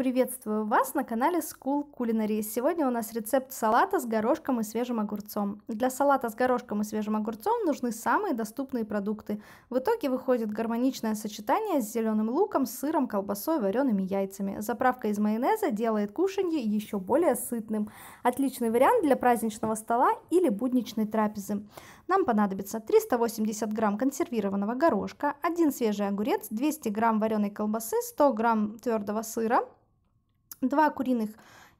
Приветствую вас на канале School Culinary. Сегодня у нас рецепт салата с горошком и свежим огурцом. Для салата с горошком и свежим огурцом нужны самые доступные продукты. В итоге выходит гармоничное сочетание с зеленым луком, сыром, колбасой, вареными яйцами. Заправка из майонеза делает кушанье еще более сытным. Отличный вариант для праздничного стола или будничной трапезы. Нам понадобится 380 грамм консервированного горошка, один свежий огурец, 200 грамм вареной колбасы, 100 грамм твердого сыра, 2 куриных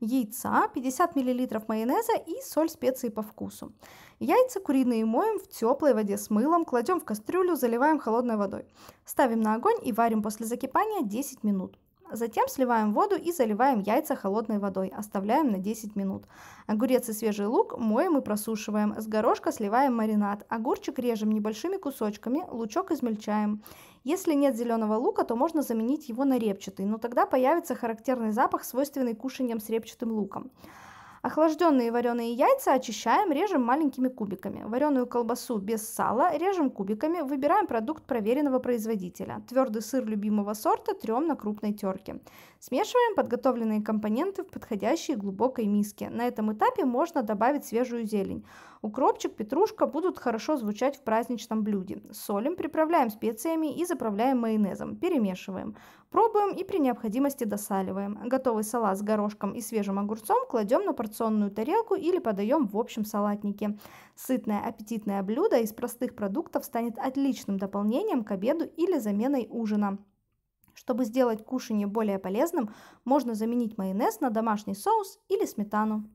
яйца, 50 мл майонеза и соль, специи по вкусу. Яйца куриные моем в теплой воде с мылом, кладем в кастрюлю, заливаем холодной водой. Ставим на огонь и варим после закипания 10 минут. Затем сливаем воду и заливаем яйца холодной водой, оставляем на 10 минут. Огурец и свежий лук моем и просушиваем, с горошка сливаем маринад, огурчик режем небольшими кусочками, лучок измельчаем. Если нет зеленого лука, то можно заменить его на репчатый, но тогда появится характерный запах, свойственный кушаньям с репчатым луком. Охлажденные вареные яйца очищаем, режем маленькими кубиками. Вареную колбасу без сала режем кубиками, выбираем продукт проверенного производителя. Твердый сыр любимого сорта трем на крупной терке. Смешиваем подготовленные компоненты в подходящей глубокой миске. На этом этапе можно добавить свежую зелень. Укропчик, петрушка будут хорошо звучать в праздничном блюде. Солим, приправляем специями и заправляем майонезом. Перемешиваем. Пробуем и при необходимости досаливаем. Готовый салат с горошком и свежим огурцом кладем на порционную тарелку или подаем в общем салатнике. Сытное аппетитное блюдо из простых продуктов станет отличным дополнением к обеду или заменой ужина. Чтобы сделать кушанье более полезным, можно заменить майонез на домашний соус или сметану.